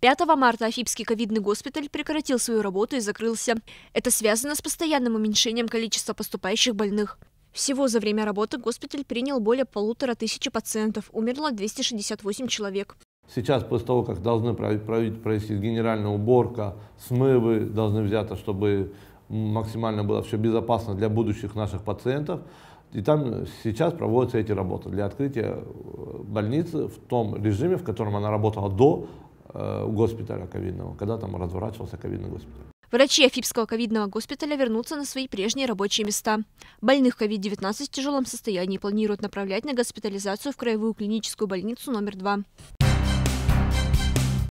5 марта Афипский ковидный госпиталь прекратил свою работу и закрылся. Это связано с постоянным уменьшением количества поступающих больных. Всего за время работы госпиталь принял более полутора тысячи пациентов, умерло 268 человек. Сейчас, после того, как должны провести генеральная уборка, смывы должны взяты, чтобы максимально было все безопасно для будущих наших пациентов. И там сейчас проводятся эти работы для открытия э, больницы в том режиме, в котором она работала до Э, у госпиталя ковидного, когда там разворачивался ковидный госпиталь. Врачи Афипского ковидного госпиталя вернутся на свои прежние рабочие места. Больных COVID-19 в тяжелом состоянии планируют направлять на госпитализацию в Краевую клиническую больницу номер 2.